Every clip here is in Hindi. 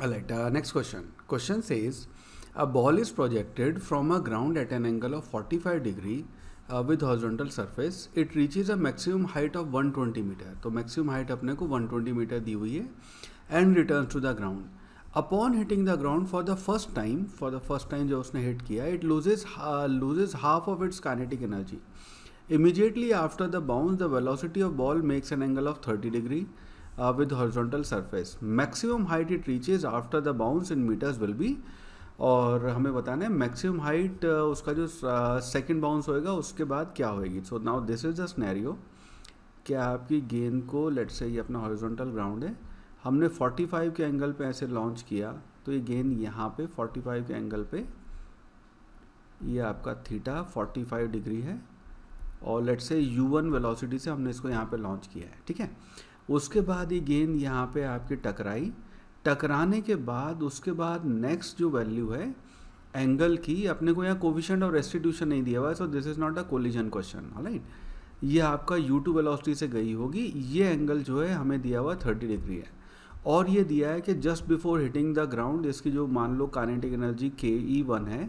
Alright, uh, next question. Question says, a ball is projected from a ground at an angle of 45 degree uh, with horizontal surface. It reaches a maximum height of 120 meter. So maximum height अपने को 120 meter दी हुई है and returns to the ground. Upon hitting the ground for the first time, for the first time जो उसने hit किया it loses uh, loses half of its kinetic energy. Immediately after the bounce, the velocity of ball makes an angle of 30 degree. With uh, with surface maximum height it reaches after the bounce in metres will be और हमें बताना है मैक्सिमम हाइट uh, उसका जो सेकंड uh, बाउंस होएगा उसके बाद क्या होएगी so now this is the scenario क्या आपकी गेंद को लेट से ये अपना हॉरिजॉन्टल ग्राउंड है हमने 45 के एंगल पे ऐसे लॉन्च किया तो ये गेंद यहाँ पे 45 के एंगल पे ये आपका थीटा 45 डिग्री है और लेट से वन वेलोसिटी से हमने इसको यहाँ पे लॉन्च किया है ठीक है उसके बाद ये गेंद यहाँ पे आपकी टकराई टकराने के बाद उसके बाद नेक्स्ट जो वैल्यू है एंगल की अपने को यहाँ कोविशन और रेस्टिट्यूशन नहीं दिया हुआ है so this is not a collision question right ये आपका यू टू वेलॉसिटी से गई होगी ये एंगल जो है हमें दिया हुआ थर्टी डिग्री है और ये दिया है कि just before hitting the ground इसकी जो मान लो कानेटिक एनर्जी के ई वन है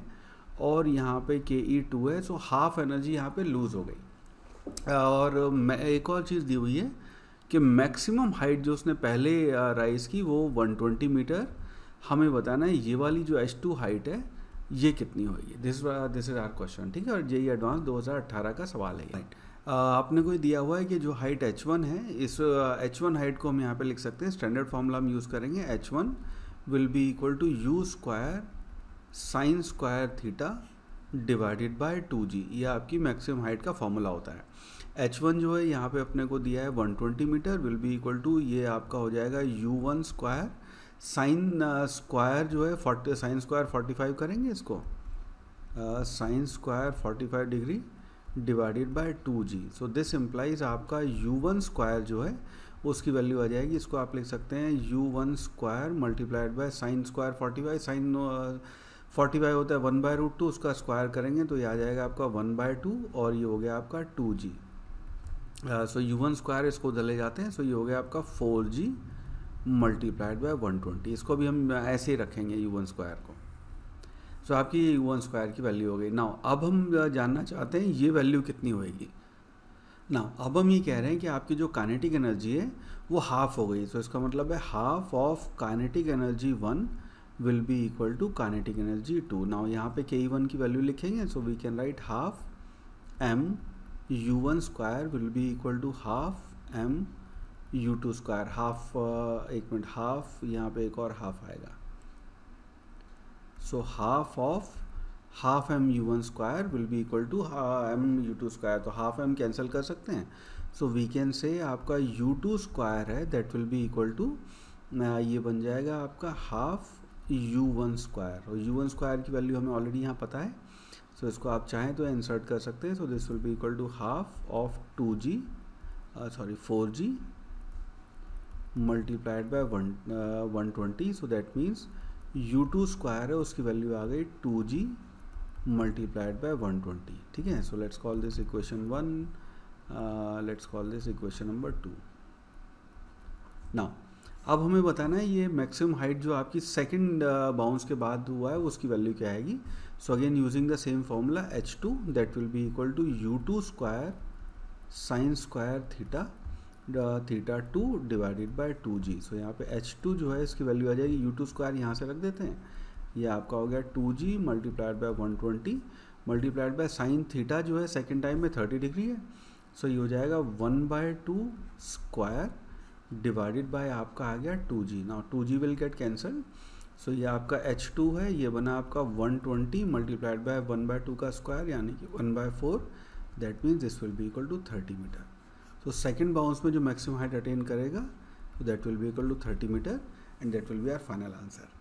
और यहाँ पे के ई टू है सो हाफ एनर्जी यहाँ पे लूज़ हो गई और मैं एक और चीज़ दी हुई है कि मैक्सिमम हाइट जो उसने पहले राइज की वो 120 मीटर हमें बताना है ये वाली जो H2 हाइट है ये कितनी होगी this this is our question ठीक है और ये एडवांस 2018 का सवाल है राइट आपने कोई दिया हुआ है कि जो हाइट H1 है इस H1 हाइट को हम यहाँ पे लिख सकते हैं स्टैंडर्ड फॉर्मूला हम यूज़ करेंगे H1 will be equal to u square sine square theta divided by two g ये आपकी मैक्सिमम हाइट का फॉर्मूला होता है एच वन जो है यहाँ पे अपने को दिया है one twenty metre will be equal to ये आपका हो जाएगा u one square sine square जो है forty sine square forty five करेंगे इसको sine square forty five degree divided by two g so this implies आपका यू वन स्क्वायर जो है उसकी वैल्यू आ जाएगी इसको आप लिख सकते हैं u one square multiplied by sine square forty five sine forty five होता है वन बाय रूट टू उसका स्क्वायर करेंगे तो ये आ जाएगा आपका वन बाय टू और ये हो गया आपका two g so u one square इसको चले जाते हैं सो so ये हो गया आपका four g multiplied by one twenty इसको भी हम ऐसे ही रखेंगे यू वन स्क्वायर को सो so आपकी यू वन स्क्वायर की वैल्यू हो गई ना अब हम जानना चाहते हैं ये वैल्यू कितनी होएगी ना अब हम ये कह रहे हैं कि आपकी जो काइनेटिक एनर्जी है वो हाफ हो गई सो so इसका मतलब है half of kinetic energy one will be equal to kinetic energy two now यहाँ पे के ई वन की वैल्यू लिखेंगे so we can write half m u one square will be equal to half m u two square half एक मिनट हाफ यहाँ पे एक और हाफ आएगा so half of half m u one square will be equal to m u two square तो हाफ एम कैंसिल कर सकते हैं सो वी कैन से आपका यू टू स्क्वायर है that will be equal to ये बन जाएगा आपका हाफ यू वन स्क्वायर और यू वन स्क्वायर की वैल्यू हमें ऑलरेडी यहाँ पता है सो so, इसको आप चाहें तो इंसर्ट कर सकते हैं so this will be equal to half of two g sorry four g multiplied by one one twenty so that means u two square है उसकी वैल्यू आ गई two g multiplied by one twenty ठीक है so let's call this equation one let's call this equation number two now अब हमें बताना है ये मैक्सिमम हाइट जो आपकी सेकंड बाउंस uh, के बाद हुआ है उसकी वैल्यू क्या आएगी so again using the same formula h two that will be equal to u two square sine square theta theta two divided by two g so यहाँ पे एच टू जो है इसकी वैल्यू आ जाएगी यू टू स्क्वायर यहाँ से रख देते हैं ये आपका हो गया two g multiplied by one twenty multiplied by sine theta जो है सेकेंड टाइम में थर्टी डिग्री है सो so ये हो जाएगा one by two square divided by आपका आ गया टू जी ना two g will get cancel so ये आपका एच टू है ये बना आपका one twenty multiplied by one by two का स्क्वायर यानी कि one by four that means this will be equal to thirty metre so second bounce में जो मैक्सिमम हाइट अटेन करेगा तो that will be equal to thirty metre and that will be our final answer